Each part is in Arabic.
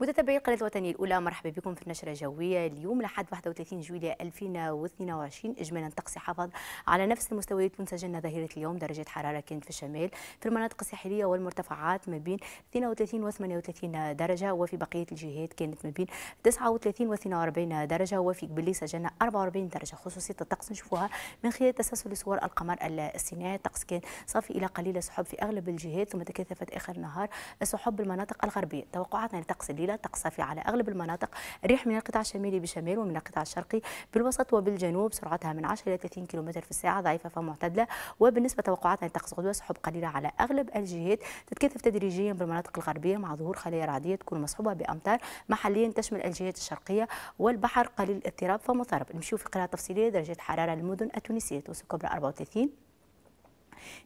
متابعي القناة الوطنية الأولى مرحبا بكم في النشرة الجوية اليوم لحد 31 جويلية 2022 إجمالا الطقس حافظ على نفس المستويات سجلنا ظهيرة اليوم درجة حرارة كانت في الشمال في المناطق الساحلية والمرتفعات ما بين 32 و 38 درجة وفي بقية الجهات كانت ما بين 39 و 42 درجة وفي قبلي سجلنا 44 درجة خصوصية الطقس نشوفوها من خلال تسلسل صور القمر الصناعي الطقس كان صافي إلى قليل سحب في أغلب الجهات ثم تكثفت آخر النهار السحب بالمناطق الغربية توقعاتنا لطقس الليلة الدولة تقصفي على أغلب المناطق الريح من القطاع الشمالي بشمال ومن القطاع الشرقي بالوسط وبالجنوب سرعتها من 10 إلى 30 كم في الساعة ضعيفة فمعتدلة وبالنسبة توقعات عن طقس غدوة سحب قليلة على أغلب الجهات تتكثف تدريجيا بالمناطق الغربية مع ظهور خلايا رعدية تكون مصحوبة بأمطار محليا تشمل الجهات الشرقية والبحر قليل الاضطراب فمضطرب نمشيو في قراءة تفصيلية درجات حرارة المدن التونسية توصل كبرى 34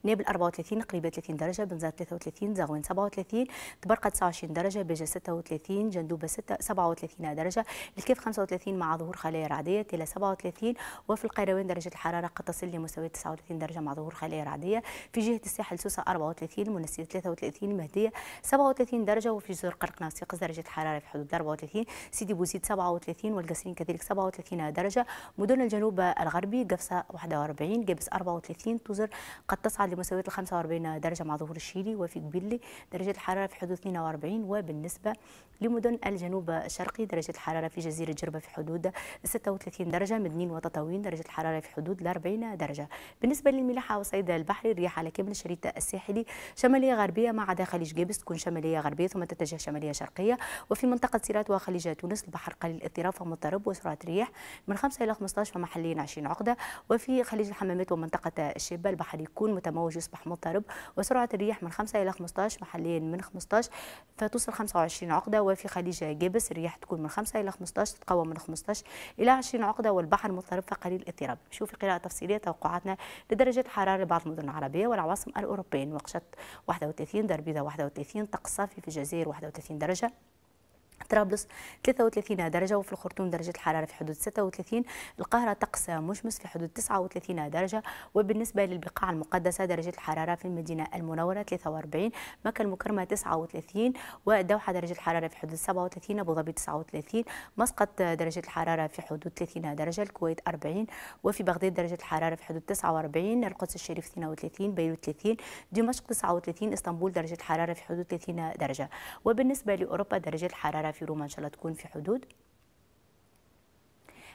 نابل 34 قريبة 30 درجة بنزار 33 زغوين 37 تبرقة 29 درجة بجة 36 جندوبة 37 درجة الكاف 35 مع ظهور خلايا رعدية تلا 37 وفي القيروان درجة الحرارة قد تصل لمستوى 39 درجة مع ظهور خلايا رعدية في جهة الساحل سوسة 34 منسية 33 المهدية 37 درجة وفي جزر قرق يقص درجة الحرارة في حدود 34 سيدي بوزيد 37 والقصرين كذلك 37 درجة مدن الجنوب الغربي قفصة 41 قبس 34 توزر قد قد تصعد لمستويات ال 45 درجة مع ظهور الشيلي وفي قبيلي درجة الحرارة في حدود 42 وبالنسبة لمدن الجنوب الشرقي درجة الحرارة في جزيرة جربة في حدود 36 درجة مدنين وتطاوين درجة الحرارة في حدود 40 درجة بالنسبة للملاحة والصيد البحري الرياح على كامل الشريط الساحلي شمالية غربية مع عدا خليج جابس تكون شمالية غربية ثم تتجه شمالية شرقية وفي منطقة سيرات وخليج تونس البحر قليل الاضطراب ومضطرب وسرعة رياح من 5 إلى 15 ومحليا 20 عقدة وفي خليج الحمامات ومنطقة الشبة البحر يكون يكون متموج يصبح مضطرب وسرعه الرياح من 5 الى 15 محليا من 15 فتوصل 25 عقده وفي خليج جابس الرياح تكون من 5 الى 15 تتقوى من 15 الى 20 عقده والبحر مضطرب فقليل الاضطراب شوفي قراءه تفصيليه توقعاتنا لدرجه حراره بعض المدن العربيه والعواصم الاوروبيه وقشط 31 دربيده 31 طقس في الجزائر 31 درجه طرابلس 33 درجة وفي الخرطوم درجة الحرارة في حدود 36 القاهرة طقس مشمس في حدود 39 درجة وبالنسبة للبقاع المقدسة درجة الحرارة في المدينة المنورة 43 مكة المكرمة 39 والدوحة درجة الحرارة في حدود 37 أبو ظبي 39 مسقط درجة الحرارة في حدود 30 درجة الكويت 40 وفي بغداد درجة الحرارة في حدود 49 القدس الشريف 32 بيروت 30 دمشق 39 اسطنبول درجة الحرارة في حدود 30 درجة وبالنسبة لأوروبا درجة الحرارة في في روما ان شاء الله تكون في حدود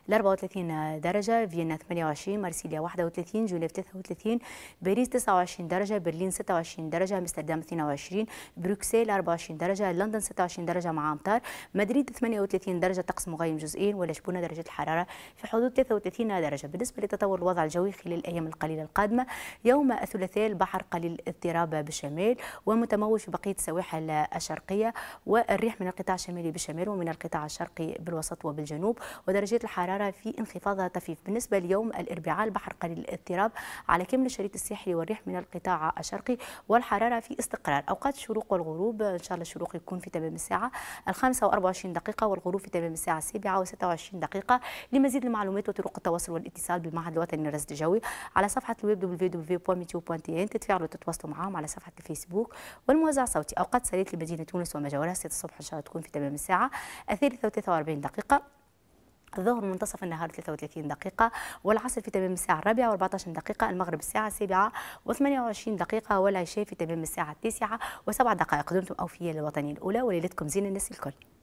ل 34 درجة فيينا 28 مارسيليا 31 جنيف 33 باريس 29 درجة برلين 26 درجة امستردام 22 بروكسل 24 درجة لندن 26 درجة مع أمطار مدريد 38 درجة طقس مغيم جزئيا ولشبونة درجة الحرارة في حدود 33 درجة بالنسبة لتطور الوضع الجوي خلال الأيام القليلة القادمة يوم الثلاثاء البحر قليل اضطراب بالشمال ومتموج في بقية السواحل الشرقية والريح من القطاع الشمالي بالشمال ومن القطاع الشرقي بالوسط وبالجنوب ودرجات الحرارة الحرارة في انخفاضها طفيف بالنسبة ليوم الأربعاء البحر قليل الاضطراب على كامل الشريط الساحلي والريح من القطاع الشرقي والحرارة في استقرار أوقات الشروق والغروب إن شاء الله الشروق يكون في تمام الساعة الخامسة و24 دقيقة والغروب في تمام الساعة السابعة و26 دقيقة لمزيد المعلومات وطرق التواصل والاتصال بالمعهد الوطني للرصد الجوي على صفحة الويب www.meteo.in تتفاعلوا وتتواصلوا معهم على صفحة الفيسبوك والموزع الصوتي أوقات سرية لمدينة تونس ومجاورها 6 الصبح إن شاء الله تكون في تمام الساعة الثالثة و43 دقيقة الظهر منتصف النهار 33 دقيقة والعصر في تمام الساعة الرابعة و14 دقيقة المغرب الساعة السابعة و28 دقيقة والعشاء في تمام الساعة التاسعة وسبع دقائق دمتم أوفياء للوطنية الأولى وليلتكم زين الناس الكل